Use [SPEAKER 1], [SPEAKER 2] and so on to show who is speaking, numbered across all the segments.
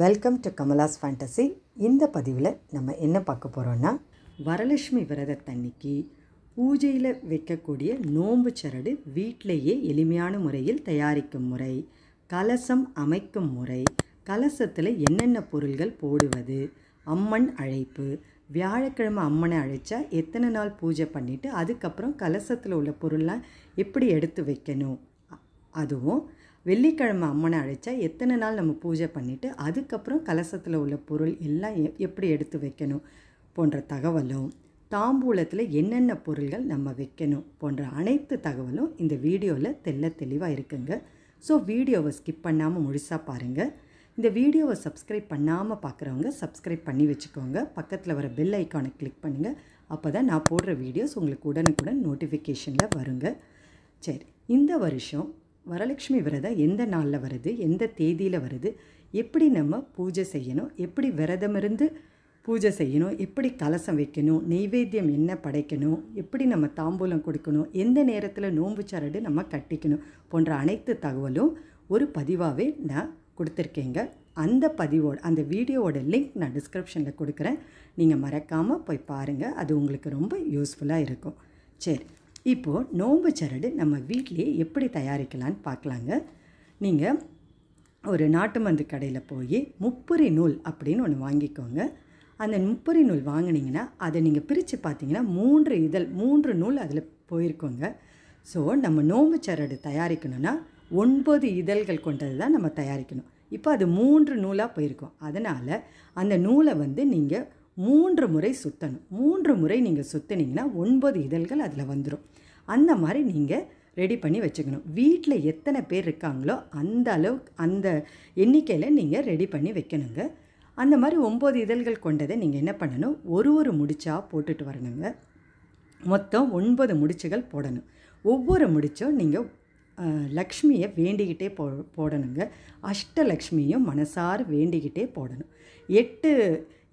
[SPEAKER 1] welcome to Kamala's fantasy இந்த பதிவில் நம்ம என்ன பார்க்க போகிறோன்னா வரலட்சுமி விரதத்தன்னைக்கு பூஜையில் வைக்கக்கூடிய நோம்பு சரடு வீட்டிலேயே எளிமையான முறையில் தயாரிக்கும் முறை கலசம் அமைக்கும் முறை கலசத்தில் என்னென்ன பொருள்கள் போடுவது அம்மன் அழைப்பு வியாழக்கிழமை அம்மனை அழைச்சா எத்தனை நாள் பூஜை பண்ணிவிட்டு அதுக்கப்புறம் கலசத்தில் உள்ள பொருள்லாம் எப்படி எடுத்து வைக்கணும் அதுவும் வெள்ளிக்கிழமை அம்மனை அழைச்சா எத்தனை நாள் நம்ம பூஜை பண்ணிவிட்டு அதுக்கப்புறம் கலசத்தில் உள்ள பொருள் எல்லாம் எப்படி எடுத்து வைக்கணும் போன்ற தகவலும் தாம்பூலத்தில் என்னென்ன பொருள்கள் நம்ம வைக்கணும் போன்ற அனைத்து தகவலும் இந்த வீடியோவில் தெல்ல தெளிவாக இருக்குங்க ஸோ வீடியோவை ஸ்கிப் பண்ணாமல் முழுசாக பாருங்கள் இந்த வீடியோவை சப்ஸ்கிரைப் பண்ணாமல் பார்க்குறவங்க சப்ஸ்கிரைப் பண்ணி வச்சுக்கோங்க பக்கத்தில் வர பெல் ஐக்கானை கிளிக் பண்ணுங்கள் அப்போ தான் நான் போடுற வீடியோஸ் உங்களுக்கு உடனுக்குடன் நோட்டிஃபிகேஷனில் வருங்க சரி இந்த வருஷம் வரலட்சுமி விரதம் எந்த நாளில் வருது எந்த தேதியில் வருது எப்படி நம்ம பூஜை செய்யணும் எப்படி விரதம் இருந்து பூஜை செய்யணும் எப்படி கலசம் வைக்கணும் நெய்வேத்தியம் என்ன படைக்கணும் எப்படி நம்ம தாம்பூலம் கொடுக்கணும் எந்த நேரத்தில் நோன்பு சரடு நம்ம கட்டிக்கணும் போன்ற அனைத்து தகவலும் ஒரு பதிவாகவே நான் கொடுத்துருக்கீங்க அந்த பதிவோட அந்த வீடியோவோட லிங்க் நான் டிஸ்கிரிப்ஷனில் கொடுக்குறேன் நீங்கள் மறக்காமல் போய் பாருங்கள் அது உங்களுக்கு ரொம்ப யூஸ்ஃபுல்லாக இருக்கும் சரி இப்போது நோம்பு சரடு நம்ம வீட்டிலே எப்படி தயாரிக்கலான்னு பார்க்கலாங்க நீங்கள் ஒரு நாட்டு மருந்து கடையில் போய் முப்பரி நூல் அப்படின்னு ஒன்று வாங்கிக்கோங்க அந்த முப்பரி நூல் வாங்கினீங்கன்னா அதை நீங்கள் பிரித்து பார்த்தீங்கன்னா மூன்று இதழ் மூன்று நூல் அதில் போயிருக்கோங்க ஸோ நம்ம நோம்பு சரடு தயாரிக்கணும்னா ஒன்பது இதழ்கள் கொண்டது தான் நம்ம தயாரிக்கணும் இப்போ அது மூன்று நூலாக போயிருக்கும் அதனால் அந்த நூலை வந்து நீங்கள் மூன்று முறை சுற்றணும் மூன்று முறை நீங்கள் சுற்றினீங்கன்னா ஒன்பது இதழ்கள் அதில் வந்துடும் அந்த மாதிரி நீங்கள் ரெடி பண்ணி வச்சுக்கணும் வீட்டில் எத்தனை பேர் இருக்காங்களோ அந்த அளவுக்கு அந்த எண்ணிக்கையில் நீங்கள் ரெடி பண்ணி வைக்கணுங்க அந்த மாதிரி ஒம்பது இதழ்கள் கொண்டதை நீங்கள் என்ன பண்ணணும் ஒரு ஒரு முடிச்சாக போட்டுட்டு வரணுங்க மொத்தம் ஒன்பது முடிச்சுகள் போடணும் ஒவ்வொரு முடிச்சும் நீங்கள் லக்ஷ்மியை வேண்டிக்கிட்டே போ போடணுங்க அஷ்டலக்ஷ்மியும் மனசார் வேண்டிக்கிட்டே போடணும் எட்டு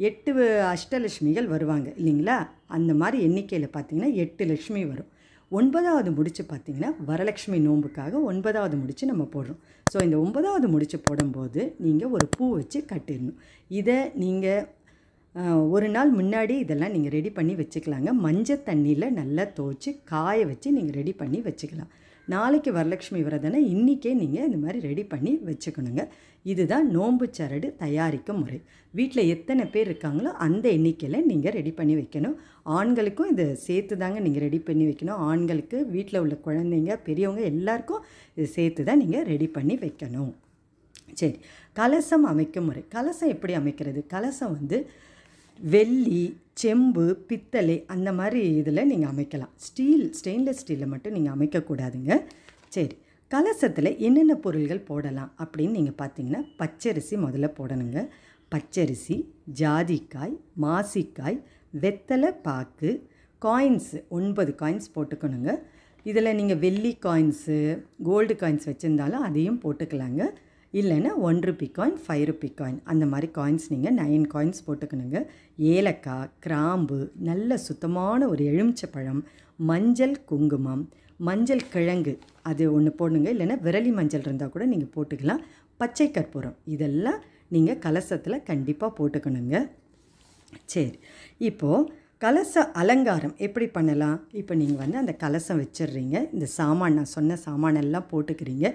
[SPEAKER 1] எட்டு அஷ்டலட்சுமிகள் வருவாங்க இல்லைங்களா அந்த மாதிரி எண்ணிக்கையில் பார்த்திங்கன்னா எட்டு லக்ஷ்மி வரும் ஒன்பதாவது முடித்து பார்த்திங்கன்னா வரலட்சுமி நோம்புக்காக ஒன்பதாவது முடித்து நம்ம போடுறோம் ஸோ இந்த ஒன்பதாவது முடித்து போடும்போது நீங்கள் ஒரு பூ வச்சு கட்டிடணும் இதை நீங்கள் ஒரு நாள் முன்னாடி இதெல்லாம் நீங்கள் ரெடி பண்ணி வச்சுக்கலாங்க மஞ்சள் தண்ணியில் நல்லா துவச்சி காய வச்சு நீங்கள் ரெடி பண்ணி வச்சுக்கலாம் நாளைக்கு வரலட்சுமி விரதனை இன்றைக்கே நீங்கள் இந்த மாதிரி ரெடி பண்ணி வச்சுக்கணுங்க இதுதான் நோன்பு சரடு தயாரிக்கும் முறை வீட்டில் எத்தனை பேர் இருக்காங்களோ அந்த எண்ணிக்கையில் நீங்கள் ரெடி பண்ணி வைக்கணும் ஆண்களுக்கும் இதை சேர்த்து தாங்க நீங்கள் ரெடி பண்ணி வைக்கணும் ஆண்களுக்கு வீட்டில் உள்ள குழந்தைங்க பெரியவங்க எல்லாருக்கும் இதை சேர்த்து தான் நீங்கள் ரெடி பண்ணி வைக்கணும் சரி கலசம் அமைக்கும் முறை கலசம் எப்படி அமைக்கிறது கலசம் வந்து வெள்ளி செம்பு பித்தளை அந்த மாதிரி இதில் நீங்கள் அமைக்கலாம் ஸ்டீல் ஸ்டெயின்லெஸ் ஸ்டீலில் மட்டும் நீங்கள் அமைக்கக்கூடாதுங்க சரி கலசத்தில் என்னென்ன பொருள்கள் போடலாம் அப்படின்னு நீங்கள் பார்த்தீங்கன்னா பச்சரிசி முதல்ல போடணுங்க பச்சரிசி ஜாதிக்காய் மாசிக்காய் வெத்தலை பாக்கு காயின்ஸு ஒன்பது காயின்ஸ் போட்டுக்கணுங்க இதில் நீங்கள் வெள்ளி காயின்ஸு கோல்டு காயின்ஸ் வச்சுருந்தாலும் அதையும் போட்டுக்கலாங்க இல்லைன்னா one rupee coin five rupee coin அந்த மாதிரி காயின்ஸ் நீங்கள் நைன் காயின்ஸ் போட்டுக்கணுங்க ஏலக்காய் கிராம்பு நல்ல சுத்தமான ஒரு எலுமிச்சப்பழம் மஞ்சள் குங்குமம் மஞ்சள் கிழங்கு அது ஒன்று போடுங்க இல்லைன்னா விரலி மஞ்சள் இருந்தால் கூட நீங்கள் போட்டுக்கலாம் பச்சை கற்பூரம் இதெல்லாம் நீங்கள் கலசத்தில் கண்டிப்பாக போட்டுக்கணுங்க சரி இப்போது கலச அலங்காரம் எப்படி பண்ணலாம் இப்போ நீங்கள் வந்து அந்த கலசம் வச்சிடுறீங்க இந்த சாமான் நான் சொன்ன சாமானெல்லாம் போட்டுக்கிறீங்க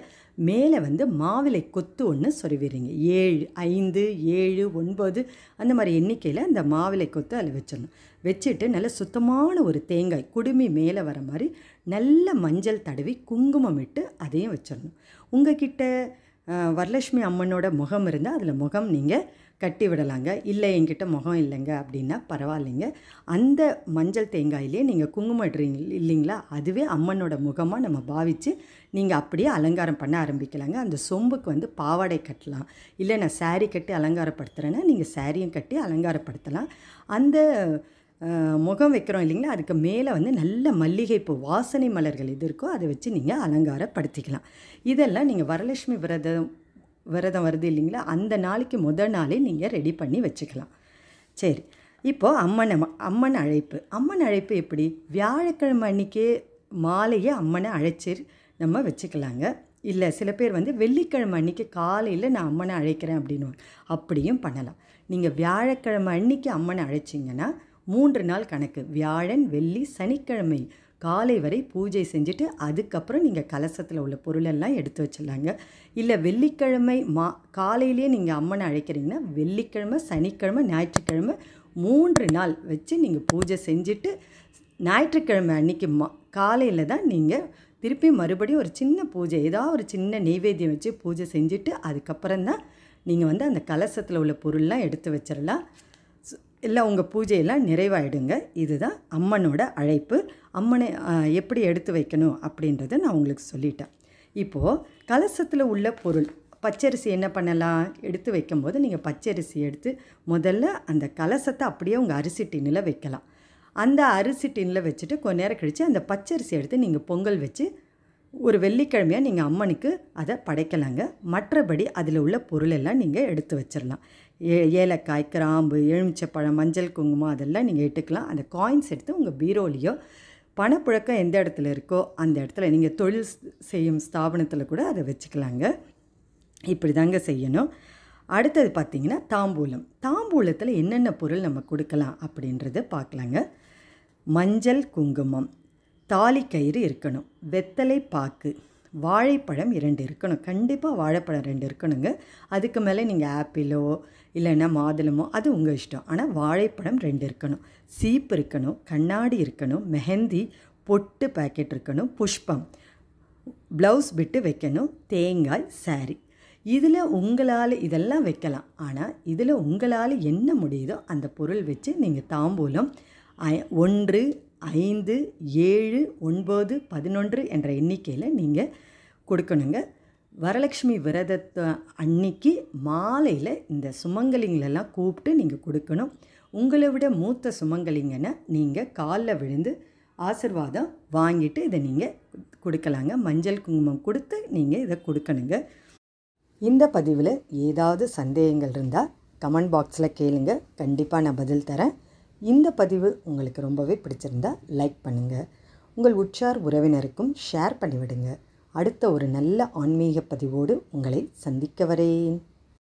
[SPEAKER 1] மேலே வந்து மாவிலை கொத்து ஒன்று சொருவிடுறீங்க ஏழு ஐந்து ஏழு ஒன்பது அந்த மாதிரி எண்ணிக்கையில் அந்த மாவிலை கொத்து அதில் வச்சிடணும் வச்சுட்டு நல்ல சுத்தமான ஒரு தேங்காய் குடுமி மேலே வர மாதிரி நல்ல மஞ்சள் தடவி குங்குமம் இட்டு அதையும் வச்சிடணும் உங்கள் கிட்ட வரலட்சுமி அம்மனோட முகம் இருந்தால் அதில் முகம் நீங்கள் கட்டி விடலாங்க இல்லை என்கிட்ட முகம் இல்லைங்க அப்படின்னா பரவாயில்லைங்க அந்த மஞ்சள் தேங்காயிலே நீங்கள் குங்குமம் இல்லைங்களா அதுவே அம்மனோட முகமாக நம்ம பாவித்து நீங்கள் அப்படியே அலங்காரம் பண்ண ஆரம்பிக்கலாங்க அந்த சொம்புக்கு வந்து பாவாடை கட்டலாம் இல்லை நான் சாரீ கட்டி அலங்காரப்படுத்துகிறேன்னா நீங்கள் சாரியும் கட்டி அலங்காரப்படுத்தலாம் அந்த முகம் வைக்கிறோம் இல்லைங்களா அதுக்கு மேலே வந்து நல்ல மல்லிகைப்பூ வாசனை மலர்கள் எது இருக்கோ அதை வச்சு நீங்கள் அலங்காரப்படுத்திக்கலாம் இதெல்லாம் நீங்கள் வரலட்சுமி விரதம் விரதம் வருது இல்லைங்களா அந்த நாளைக்கு முதல் நாளே நீங்கள் ரெடி பண்ணி வச்சுக்கலாம் சரி இப்போது அம்மனை அம்மன் அழைப்பு அம்மன் அழைப்பு எப்படி வியாழக்கிழமை அன்னைக்கே மாலையே அம்மனை அழைச்சி நம்ம வச்சுக்கலாங்க இல்லை சில பேர் வந்து வெள்ளிக்கிழமை அன்னைக்கு காலையில் நான் அம்மனை அழைக்கிறேன் அப்படின்னு அப்படியும் பண்ணலாம் நீங்கள் வியாழக்கிழமை அன்னைக்கு அம்மனை அழைச்சிங்கன்னா மூன்று நாள் கணக்கு வியாழன் வெள்ளி சனிக்கிழமை காலை வரை பூஜை செஞ்சுட்டு அதுக்கப்புறம் நீங்கள் கலசத்தில் உள்ள பொருளெல்லாம் எடுத்து வச்சிடலாங்க இல்லை வெள்ளிக்கிழமை மா காலையிலேயே நீங்கள் அம்மனை அழைக்கிறீங்கன்னா வெள்ளிக்கிழமை சனிக்கிழமை ஞாயிற்றுக்கிழமை மூன்று நாள் வச்சு நீங்கள் பூஜை செஞ்சுட்டு ஞாயிற்றுக்கிழமை அன்றைக்கி மா காலையில் தான் நீங்கள் திருப்பி மறுபடியும் ஒரு சின்ன பூஜை ஏதாவது ஒரு சின்ன நெய்வேத்தியம் வச்சு பூஜை செஞ்சுட்டு அதுக்கப்புறம் தான் நீங்கள் வந்து அந்த கலசத்தில் உள்ள பொருள்லாம் எடுத்து வச்சிடலாம் இல்லை உங்கள் பூஜையெல்லாம் நிறைவாயிடுங்க இதுதான் அம்மனோட அழைப்பு அம்மனை எப்படி எடுத்து வைக்கணும் அப்படின்றத நான் உங்களுக்கு சொல்லிட்டேன் இப்போது கலசத்தில் உள்ள பொருள் பச்சரிசி என்ன பண்ணலாம் எடுத்து வைக்கும்போது நீங்கள் பச்சரிசி எடுத்து முதல்ல அந்த கலசத்தை அப்படியே உங்கள் அரிசி டின்னில் வைக்கலாம் அந்த அரிசி டின்னில் வச்சுட்டு கொஞ்ச நேரம் கழித்து அந்த பச்சரிசி எடுத்து நீங்கள் பொங்கல் வச்சு ஒரு வெள்ளிக்கிழமையாக நீங்கள் அம்மனுக்கு அதை படைக்கலாங்க மற்றபடி அதில் உள்ள பொருளெல்லாம் நீங்கள் எடுத்து வச்சிடலாம் ஏ ஏலக்காய் கிராம்பு எலுமிச்சப்பழம் மஞ்சள் குங்குமம் அதெல்லாம் நீங்கள் எடுத்துக்கலாம் அந்த காயின்ஸ் எடுத்து உங்கள் பீரோலியோ பணப்புழக்கம் எந்த இடத்துல இருக்கோ அந்த இடத்துல நீங்கள் தொழில் செய்யும் ஸ்தாபனத்தில் கூட அதை வச்சுக்கலாங்க இப்படி தாங்க செய்யணும் அடுத்தது பார்த்திங்கன்னா தாம்பூலம் தாம்பூலத்தில் என்னென்ன பொருள் நம்ம கொடுக்கலாம் அப்படின்றத பார்க்கலாங்க மஞ்சள் குங்குமம் தாலி கயிறு இருக்கணும் வெத்தலை பாக்கு வாழைப்பழம் இரண்டு இருக்கணும் கண்டிப்பாக வாழைப்பழம் ரெண்டு இருக்கணுங்க அதுக்கு மேலே நீங்கள் ஆப்பிளோ இல்லைன்னா மாதுளமோ அது உங்கள் இஷ்டம் ஆனால் வாழைப்பழம் ரெண்டு இருக்கணும் சீப்பு இருக்கணும் கண்ணாடி இருக்கணும் மெஹந்தி பொட்டு பேக்கெட் இருக்கணும் புஷ்பம் ப்ளவுஸ் விட்டு வைக்கணும் தேங்காய் சாரி இதில் உங்களால் இதெல்லாம் வைக்கலாம் ஆனால் இதில் உங்களால் என்ன முடியுதோ அந்த பொருள் வச்சு நீங்கள் தாம்பூலம் ஒன்று ஐந்து ஏழு ஒன்பது பதினொன்று என்ற எண்ணிக்கையில் நீங்கள் கொடுக்கணுங்க வரலட்சுமி விரதத்தை அன்னைக்கு மாலையில் இந்த சுமங்கலிங்களெல்லாம் கூப்பிட்டு நீங்கள் கொடுக்கணும் உங்களை விட மூத்த சுமங்கலிங்கன்னா நீங்கள் காலில் விழுந்து ஆசிர்வாதம் வாங்கிட்டு இதை நீங்கள் கொடுக்கலாங்க மஞ்சள் குங்குமம் கொடுத்து நீங்கள் இதை கொடுக்கணுங்க இந்த பதிவில் ஏதாவது சந்தேகங்கள் இருந்தால் கமெண்ட் பாக்ஸில் கேளுங்க கண்டிப்பாக நான் பதில் தரேன் இந்த பதிவு உங்களுக்கு ரொம்பவே பிடிச்சிருந்தா லைக் பண்ணுங்கள் உங்கள் உற்றார் உறவினருக்கும் ஷேர் பண்ணிவிடுங்க அடுத்த ஒரு நல்ல ஆன்மீக பதிவோடு உங்களை சந்திக்க வரேன்